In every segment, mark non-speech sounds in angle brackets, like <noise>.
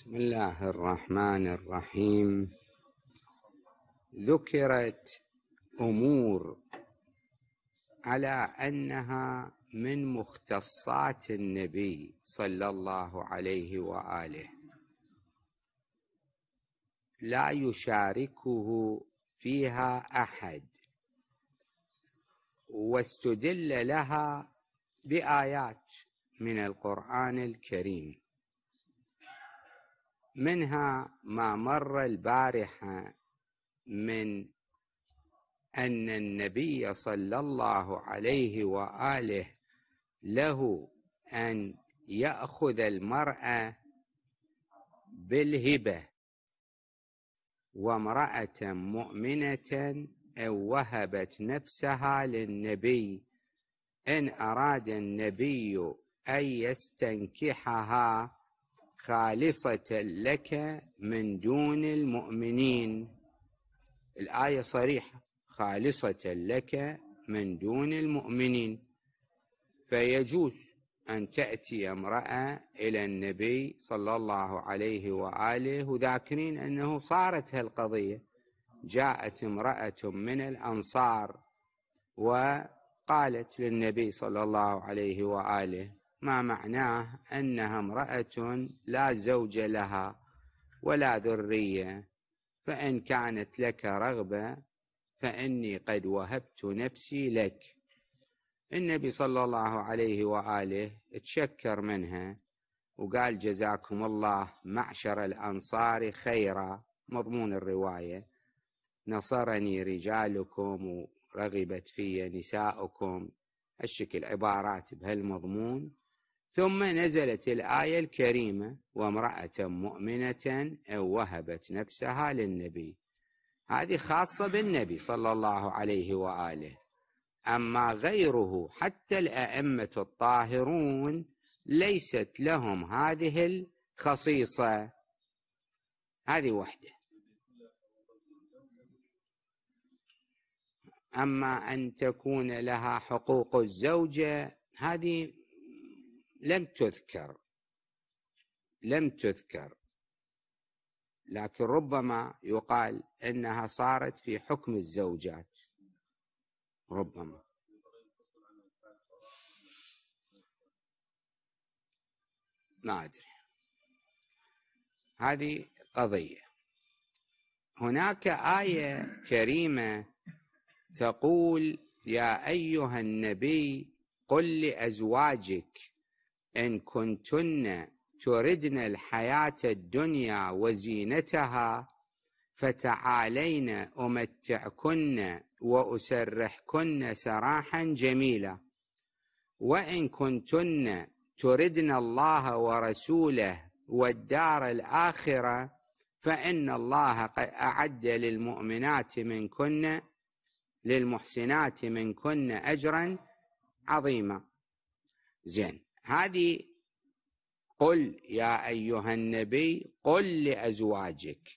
بسم الله الرحمن الرحيم ذكرت امور على انها من مختصات النبي صلى الله عليه واله لا يشاركه فيها احد واستدل لها بايات من القران الكريم منها ما مر البارحة من أن النبي صلى الله عليه وآله له أن يأخذ المرأة بالهبة وامرأة مؤمنة أو وهبت نفسها للنبي إن أراد النبي أن يستنكحها خالصة لك من دون المؤمنين الآية صريحة خالصة لك من دون المؤمنين فيجوز أن تأتي امرأة إلى النبي صلى الله عليه وآله وذاكرين أنه صارت هالقضية جاءت امرأة من الأنصار وقالت للنبي صلى الله عليه وآله ما معناه أنها امرأة لا زوج لها ولا ذرية فإن كانت لك رغبة فإني قد وهبت نفسي لك النبي صلى الله عليه وآله تشكر منها وقال جزاكم الله معشر الأنصار خيرا مضمون الرواية نصرني رجالكم ورغبت في نساؤكم الشكل عبارات بهالمضمون ثم نزلت الآية الكريمة وامرأة مؤمنة إن وهبت نفسها للنبي هذه خاصة بالنبي صلى الله عليه وآله أما غيره حتى الأئمة الطاهرون ليست لهم هذه الخصيصة هذه وحده أما أن تكون لها حقوق الزوجة هذه لم تذكر لم تذكر لكن ربما يقال انها صارت في حكم الزوجات ربما ما ادري هذه قضيه هناك ايه كريمه تقول يا ايها النبي قل لازواجك إن كنتن تردن الحياة الدنيا وزينتها فتعالين أمتعكن وأسرحكن سراحا جميلا وإن كنتن تردن الله ورسوله والدار الآخرة فإن الله قد أعد للمؤمنات منكن للمحسنات منكن أجرا عظيما زين هذه قل يا أيها النبي قل لأزواجك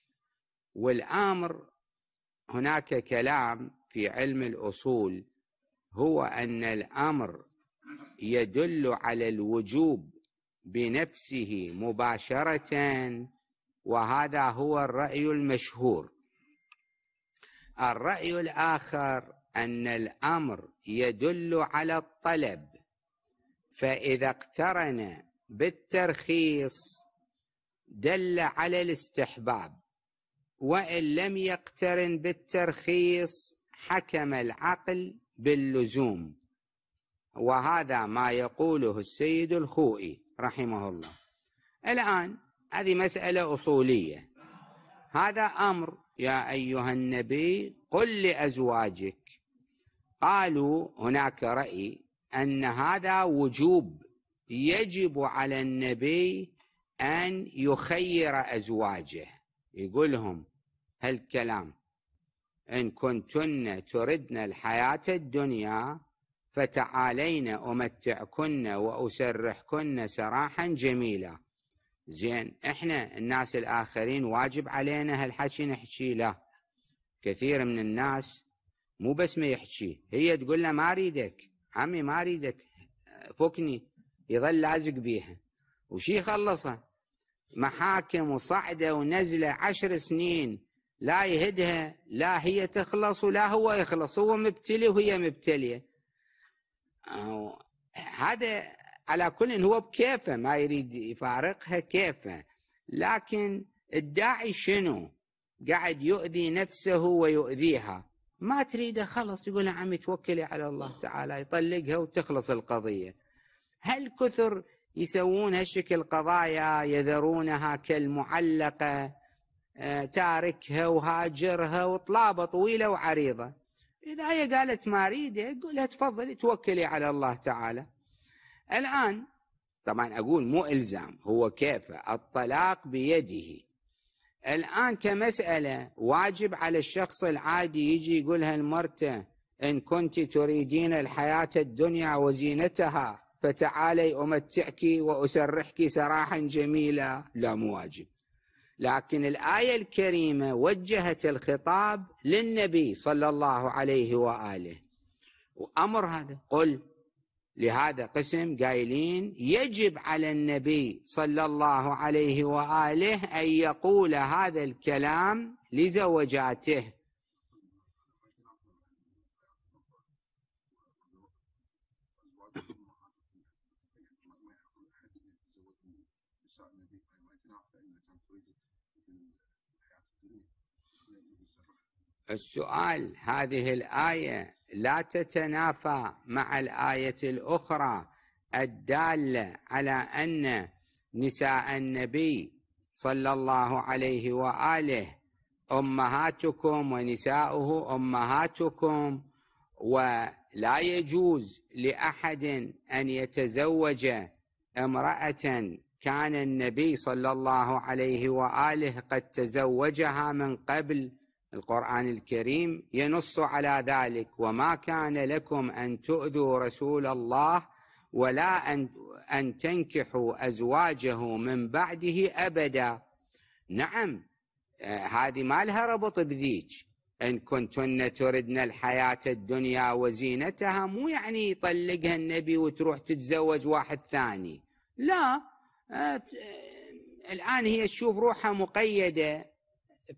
والامر هناك كلام في علم الاصول هو ان الامر يدل على الوجوب بنفسه مباشره وهذا هو الراي المشهور الراي الاخر ان الامر يدل على الطلب فإذا اقترن بالترخيص دل على الاستحباب وإن لم يقترن بالترخيص حكم العقل باللزوم وهذا ما يقوله السيد الخوئي رحمه الله الآن هذه مسألة أصولية هذا أمر يا أيها النبي قل لأزواجك قالوا هناك رأي ان هذا وجوب يجب على النبي ان يخير ازواجه يقول لهم هالكلام ان كنتن تردن الحياه الدنيا فتعالين امتعكن واسرحكن سراحا جميلا زين احنا الناس الاخرين واجب علينا هالحكي نحكي له كثير من الناس مو بس ما يحكي هي تقول له ما اريدك عمي ما اريدك فكني يظل لازق بيها وشي خلصه محاكم وصعده ونزله عشر سنين لا يهدها لا هي تخلص ولا هو يخلص هو مبتلي وهي مبتليه هذا على كل هو بكيفه ما يريد يفارقها كيفه لكن الداعي شنو قاعد يؤذي نفسه ويؤذيها ما تريده خلص يقول نعم توكلي على الله تعالى يطلقها وتخلص القضية هل كثر يسوون هالشكل قضايا يذرونها كالمعلقة آه، تاركها وهاجرها وطلابة طويلة وعريضة إذا هي قالت ما أريده قولها تفضلي توكلي على الله تعالى الآن طبعا أقول مو إلزام هو كيف الطلاق بيده الآن كمسألة واجب على الشخص العادي يجي يقولها لمرته إن كنت تريدين الحياة الدنيا وزينتها فتعالي أمتعك وأسرحك سراحا جميلا لا مو واجب لكن الآية الكريمة وجهت الخطاب للنبي صلى الله عليه وآله وأمر هذا قل لهذا قسم قايلين يجب على النبي صلى الله عليه واله ان يقول هذا الكلام لزوجاته السؤال هذه الايه لا تتنافى مع الآية الأخرى الدالة على أن نساء النبي صلى الله عليه وآله أمهاتكم ونساؤه أمهاتكم ولا يجوز لأحد أن يتزوج امرأة كان النبي صلى الله عليه وآله قد تزوجها من قبل القرآن الكريم ينص على ذلك وما كان لكم أن تؤذوا رسول الله ولا أن, أن تنكحوا أزواجه من بعده أبدا نعم آه، هذه ما لها ربط بذيك إن كنتن تردن الحياة الدنيا وزينتها مو يعني يطلقها النبي وتروح تتزوج واحد ثاني لا آه، آه، الآن هي تشوف روحها مقيدة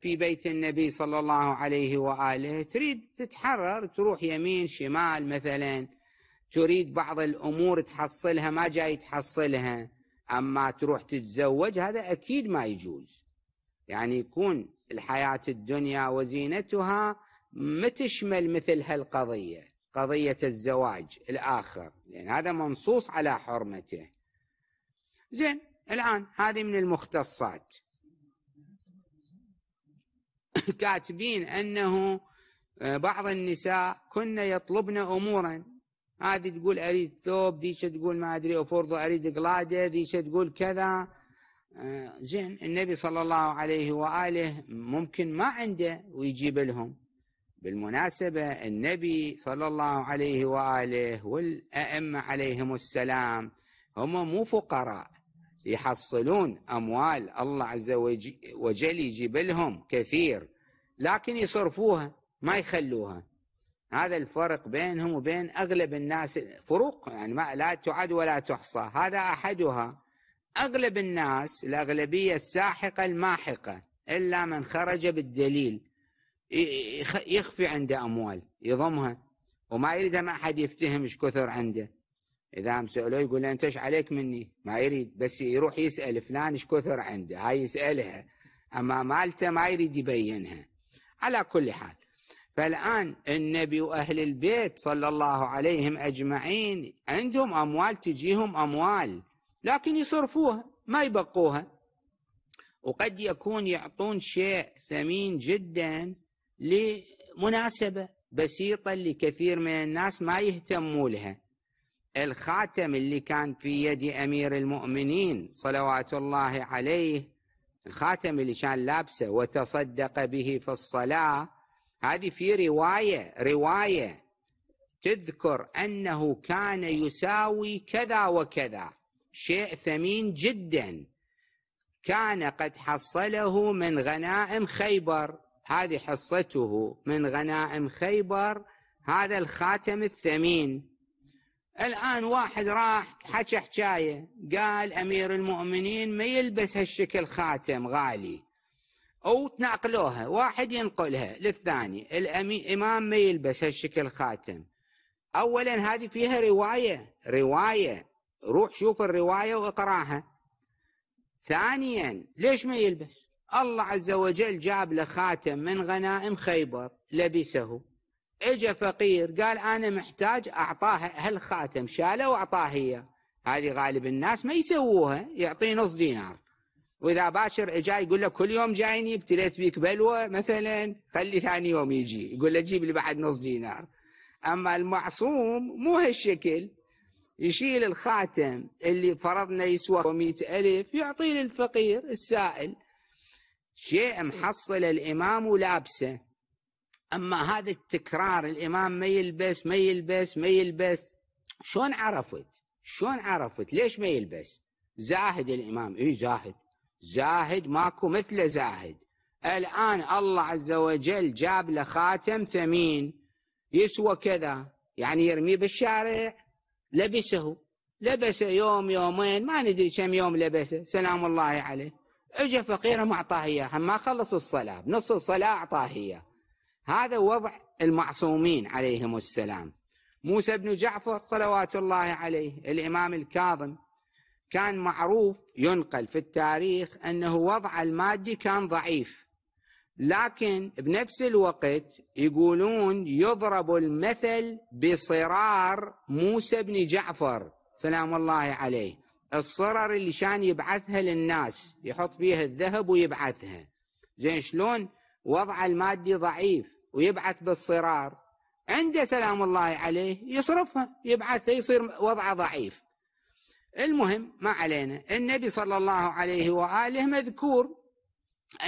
في بيت النبي صلى الله عليه واله تريد تتحرر تروح يمين شمال مثلا تريد بعض الامور تحصلها ما جاي تحصلها اما تروح تتزوج هذا اكيد ما يجوز يعني يكون الحياه الدنيا وزينتها ما تشمل مثل هالقضيه قضيه الزواج الاخر لان يعني هذا منصوص على حرمته زين الان هذه من المختصات <laughs> كاتبين أنه آه، بعض النساء كن يطلبن أمورا هذه تقول أريد ثوب ذيش تقول ما أدري أفرضه أريد قلادة ذيش تقول كذا آه، زين النبي صلى الله عليه وآله ممكن ما عنده ويجيب لهم بالمناسبة النبي صلى الله عليه وآله والأئمة عليهم السلام هم مو فقراء يحصلون أموال الله عز وجل يجيب لهم كثير لكن يصرفوها ما يخلوها هذا الفرق بينهم وبين اغلب الناس فروق يعني ما لا تعد ولا تحصى هذا احدها اغلب الناس الاغلبيه الساحقه الماحقه الا من خرج بالدليل يخفي عنده اموال يضمها وما يريد ما حد يفتهم ايش كثر عنده اذا هم سالوه يقول له انت ايش عليك مني ما يريد بس يروح يسال فلان ايش كثر عنده هاي يسالها اما مالته ما يريد يبينها على كل حال فالآن النبي وأهل البيت صلى الله عليهم أجمعين عندهم أموال تجيهم أموال لكن يصرفوها ما يبقوها وقد يكون يعطون شيء ثمين جدا لمناسبة بسيطة لكثير من الناس ما يهتموا لها الخاتم اللي كان في يد أمير المؤمنين صلوات الله عليه الخاتم اللي كان لابسه وتصدق به في الصلاة هذه في رواية رواية تذكر أنه كان يساوي كذا وكذا شيء ثمين جدا كان قد حصله من غنائم خيبر هذه حصته من غنائم خيبر هذا الخاتم الثمين الآن واحد راح حكى حكاية قال أمير المؤمنين ما يلبس هالشكل خاتم غالي أو تناقلوها واحد ينقلها للثاني الإمام ما يلبس هالشكل خاتم أولا هذه فيها رواية رواية روح شوف الرواية واقراها ثانيا ليش ما يلبس الله عز وجل جاب له خاتم من غنائم خيبر لبسه اجى فقير قال انا محتاج اعطاه هالخاتم شاله واعطاه اياه هذه غالب الناس ما يسووها يعطيه نص دينار واذا باشر اجى يقول له كل يوم جايني ابتليت بيك بلوه مثلا خلي ثاني يوم يجي يقول له جيب لي بعد نص دينار اما المعصوم مو هالشكل يشيل الخاتم اللي فرضنا يسوى مئة ألف يعطيه للفقير السائل شيء محصل الإمام ولابسه اما هذا التكرار الامام ما يلبس ما يلبس ما يلبس شلون عرفت؟ شلون عرفت؟ ليش ما يلبس؟ زاهد الامام اي زاهد زاهد ماكو مثله زاهد الان الله عز وجل جاب له خاتم ثمين يسوى كذا يعني يرميه بالشارع لبسه لبسه يوم يومين ما ندري كم يوم لبسه سلام الله عليه اجى فقيره ما اعطاه اياه ما خلص الصلاه بنص الصلاه اعطاه اياه هذا وضع المعصومين عليهم السلام موسى بن جعفر صلوات الله عليه الإمام الكاظم كان معروف ينقل في التاريخ أنه وضع المادي كان ضعيف لكن بنفس الوقت يقولون يضرب المثل بصرار موسى بن جعفر سلام الله عليه الصرر اللي كان يبعثها للناس يحط فيها الذهب ويبعثها زين شلون وضع المادي ضعيف ويبعث بالصرار عنده سلام الله عليه يصرفها يبعثها يصير وضعه ضعيف المهم ما علينا النبي صلى الله عليه وآله مذكور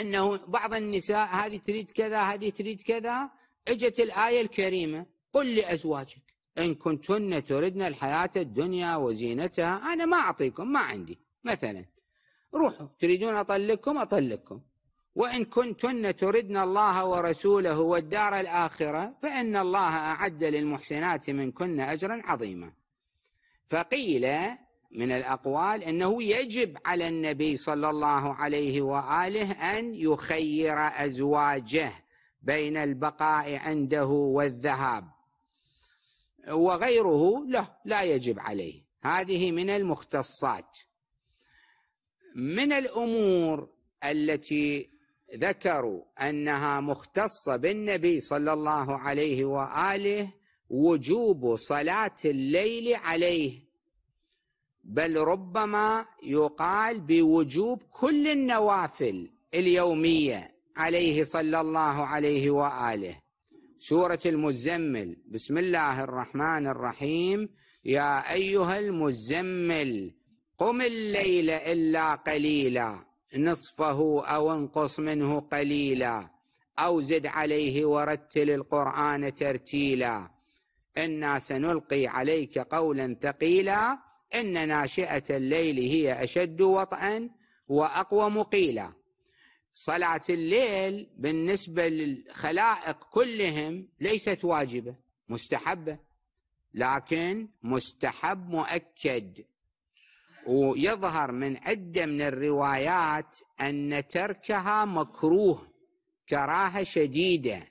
أنه بعض النساء هذه تريد كذا هذه تريد كذا اجت الآية الكريمة قل لأزواجك إن كنتن تردن الحياة الدنيا وزينتها أنا ما أعطيكم ما عندي مثلا روحوا تريدون أطلقكم أطلقكم وإن كنتن تردن الله ورسوله والدار الآخرة فإن الله أعد للمحسنات منكن أجرا عظيما فقيل من الأقوال أنه يجب على النبي صلى الله عليه وآله أن يخير أزواجه بين البقاء عنده والذهاب وغيره لا لا يجب عليه هذه من المختصات من الأمور التي ذكروا انها مختصه بالنبي صلى الله عليه واله وجوب صلاه الليل عليه بل ربما يقال بوجوب كل النوافل اليوميه عليه صلى الله عليه واله سوره المزمل بسم الله الرحمن الرحيم يا ايها المزمل قم الليل الا قليلا نصفه أو انقص منه قليلا أو زد عليه ورتل القرآن ترتيلا إنا سنلقي عليك قولا ثقيلا إن ناشئة الليل هي أشد وطئا وأقوم قيلا صلاة الليل بالنسبة للخلائق كلهم ليست واجبة مستحبة لكن مستحب مؤكد ويظهر من عدة من الروايات أن تركها مكروه كراهة شديدة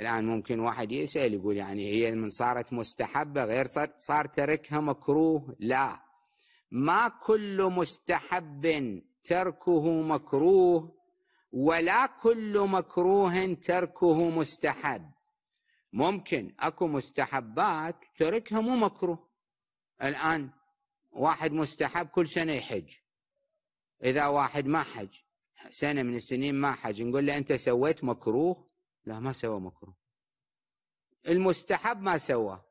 الآن ممكن واحد يسأل يقول يعني هي من صارت مستحبة غير صار, صار تركها مكروه لا ما كل مستحب تركه مكروه ولا كل مكروه تركه مستحب ممكن اكو مستحبات تركها مو مكروه الان واحد مستحب كل سنه يحج اذا واحد ما حج سنه من السنين ما حج نقول له انت سويت مكروه لا ما سوى مكروه المستحب ما سوى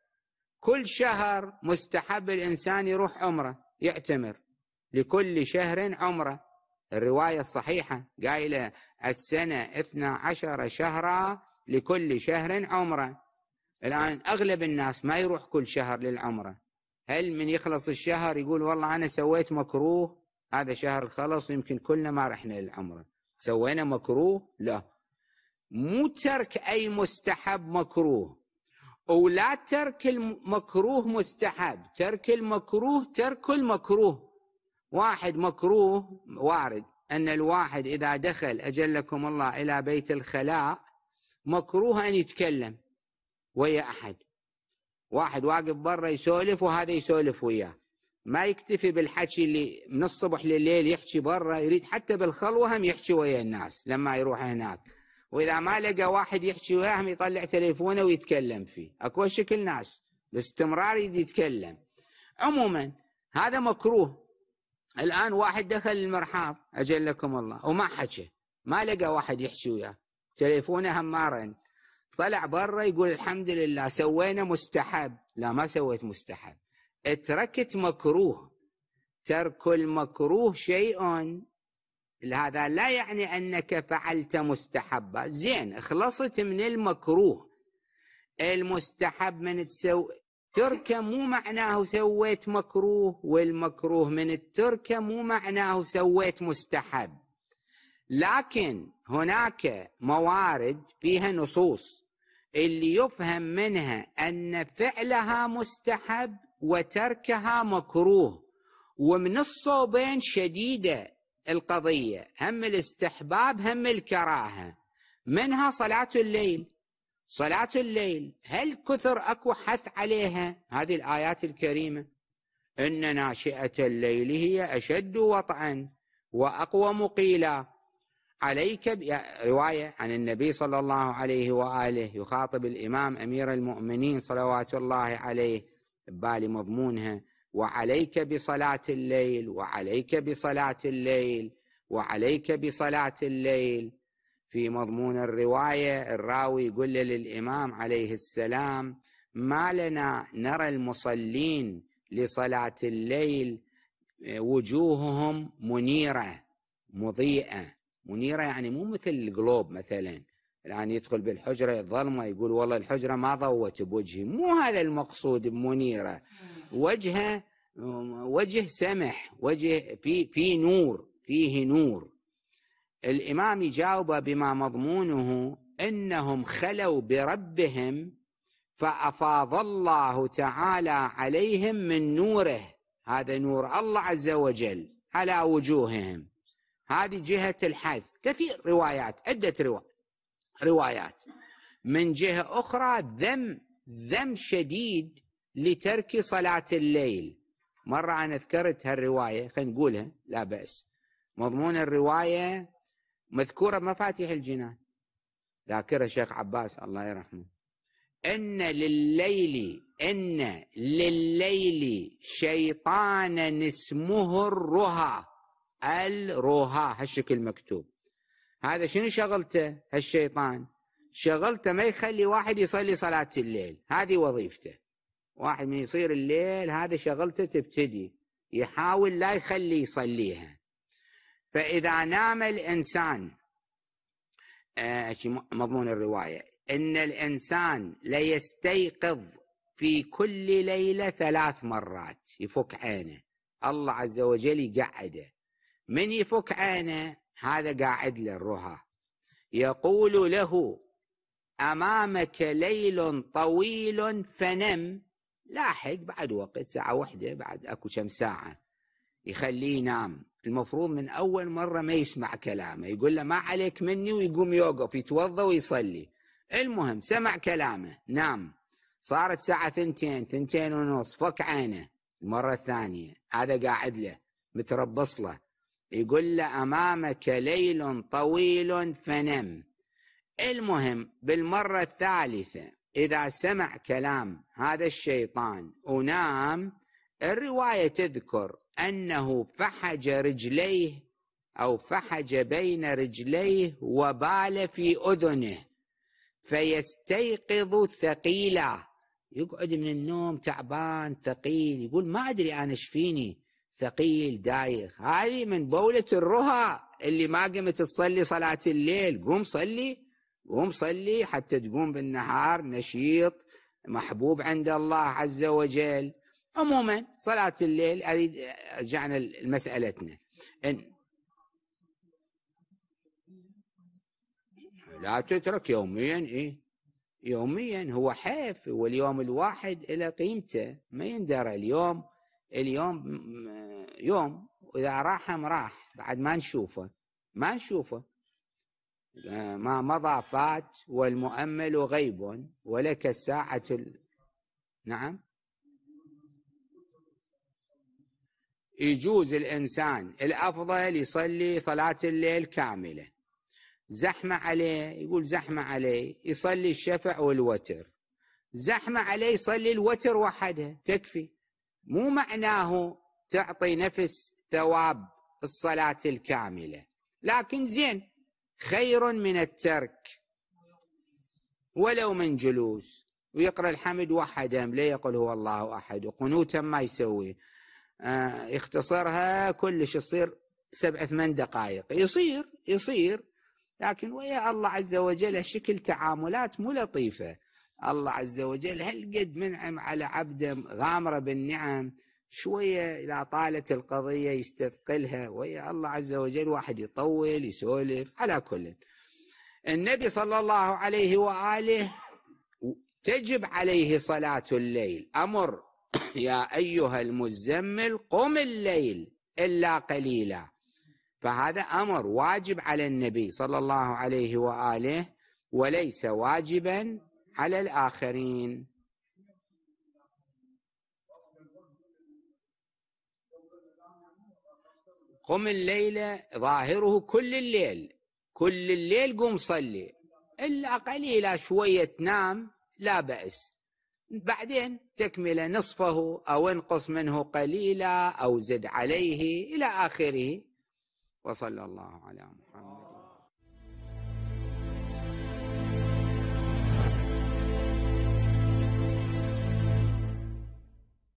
كل شهر مستحب الانسان يروح عمره يعتمر لكل شهر عمره الروايه الصحيحه قايله السنه 12 شهرا لكل شهر عمره الان اغلب الناس ما يروح كل شهر للعمره هل من يخلص الشهر يقول والله أنا سويت مكروه هذا شهر خلص يمكن كلنا ما رحنا للعمرة سوينا مكروه لا مو ترك أي مستحب مكروه ولا ترك المكروه مستحب ترك المكروه ترك المكروه واحد مكروه وارد أن الواحد إذا دخل أجلكم الله إلى بيت الخلاء مكروه أن يتكلم ويا أحد واحد واقف برا يسولف وهذا يسولف وياه ما يكتفي بالحكي اللي من الصبح لليل يحكي برا يريد حتى بالخلوة هم يحكي ويا الناس لما يروح هناك وإذا ما لقى واحد يحكي وياهم يطلع تليفونه ويتكلم فيه أكو شكل ناس باستمرار يريد يتكلم عموما هذا مكروه الآن واحد دخل المرحاض أجلكم الله وما حكى ما لقى واحد يحكي وياه تليفونه هم ما رن طلع برا يقول الحمد لله سوينا مستحب لا ما سويت مستحب اتركت مكروه ترك المكروه شيء هذا لا يعني انك فعلت مستحبا زين خلصت من المكروه المستحب من تسوي تركه مو معناه سويت مكروه والمكروه من التركه مو معناه سويت مستحب لكن هناك موارد فيها نصوص اللي يفهم منها ان فعلها مستحب وتركها مكروه ومن الصوبين شديده القضيه هم الاستحباب هم الكراهه منها صلاه الليل صلاه الليل هل كثر اكو حث عليها هذه الايات الكريمه ان ناشئه الليل هي اشد وطئا واقوم قيلا عليك رواية عن النبي صلى الله عليه وآله يخاطب الإمام أمير المؤمنين صلوات الله عليه ببالي مضمونها وعليك بصلاة الليل وعليك بصلاة الليل وعليك بصلاة الليل في مضمون الرواية الراوي يقول للإمام عليه السلام ما لنا نرى المصلين لصلاة الليل وجوههم منيرة مضيئة منيره يعني مو مثل الجلوب مثلا الان يدخل بالحجره الظلمه يقول والله الحجره ما ضوت بوجهي مو هذا المقصود بمنيره وجهه وجه سمح وجه في في نور فيه نور الامام يجاوبه بما مضمونه انهم خلوا بربهم فافاض الله تعالى عليهم من نوره هذا نور الله عز وجل على وجوههم هذه جهة الحث كثير روايات عدة روايات روايات من جهة أخرى ذم ذم شديد لترك صلاة الليل مرة أنا ذكرت هالرواية خلينا نقولها لا بأس مضمون الرواية مذكورة مفاتيح الجنان ذاكرة شيخ عباس الله يرحمه إن لليل إن لليل شيطانا اسمه الرها الروها هالشكل مكتوب هذا شنو شغلته هالشيطان شغلته ما يخلي واحد يصلي صلاة الليل هذه وظيفته واحد من يصير الليل هذا شغلته تبتدي يحاول لا يخلي يصليها فإذا نام الإنسان آه، مضمون الرواية إن الإنسان ليستيقظ في كل ليلة ثلاث مرات يفك عينه الله عز وجل يقعده من يفك عينه هذا قاعد له يقول له أمامك ليل طويل فنم لاحق بعد وقت ساعة واحدة بعد أكو كم ساعة يخليه ينام المفروض من أول مرة ما يسمع كلامه يقول له ما عليك مني ويقوم يوقف يتوضى ويصلي المهم سمع كلامه نام صارت ساعة ثنتين ثنتين ونص فك عينه المرة الثانية هذا قاعد له متربص له يقول له أمامك ليل طويل فنم المهم بالمرة الثالثة إذا سمع كلام هذا الشيطان ونام الرواية تذكر أنه فحج رجليه أو فحج بين رجليه وبال في أذنه فيستيقظ ثقيلا يقعد من النوم تعبان ثقيل يقول ما أدري أنا ايش فيني ثقيل دايخ هذه من بولة الرهى اللي ما قمت تصلي صلاة الليل قوم صلي قوم صلي حتى تقوم بالنهار نشيط محبوب عند الله عز وجل عموما صلاة الليل أريد رجعنا لمسألتنا إن لا تترك يوميا إيه يوميا هو حيف واليوم الواحد إلى قيمته ما يندرى اليوم اليوم يوم واذا راحم راح بعد ما نشوفه ما نشوفه ما مضى فات والمؤمل غيب ولك الساعة ال... نعم يجوز الإنسان الأفضل يصلي صلاة الليل كاملة زحمة عليه يقول زحمة عليه يصلي الشفع والوتر زحمة عليه يصلي الوتر وحده تكفي مو معناه تعطي نفس ثواب الصلاة الكاملة لكن زين خير من الترك ولو من جلوس ويقرأ الحمد وحدا لا يقول هو الله أحد وقنوتا ما يسوي آه يختصرها كلش يصير سبع ثمان دقائق يصير يصير لكن ويا الله عز وجل شكل تعاملات مو لطيفة الله عز وجل هل قد منعم على عبده غامرة بالنعم شوية إذا طالت القضية يستثقلها ويا الله عز وجل واحد يطول يسولف على كل النبي صلى الله عليه وآله تجب عليه صلاة الليل أمر يا أيها المزمل قم الليل إلا قليلا فهذا أمر واجب على النبي صلى الله عليه وآله وليس واجبا على الآخرين قم الليلة ظاهره كل الليل كل الليل قم صلي إلا قليلا شوية نام لا بأس بعدين تكمل نصفه أو انقص منه قليلا أو زد عليه إلى آخره وصلى الله على محمد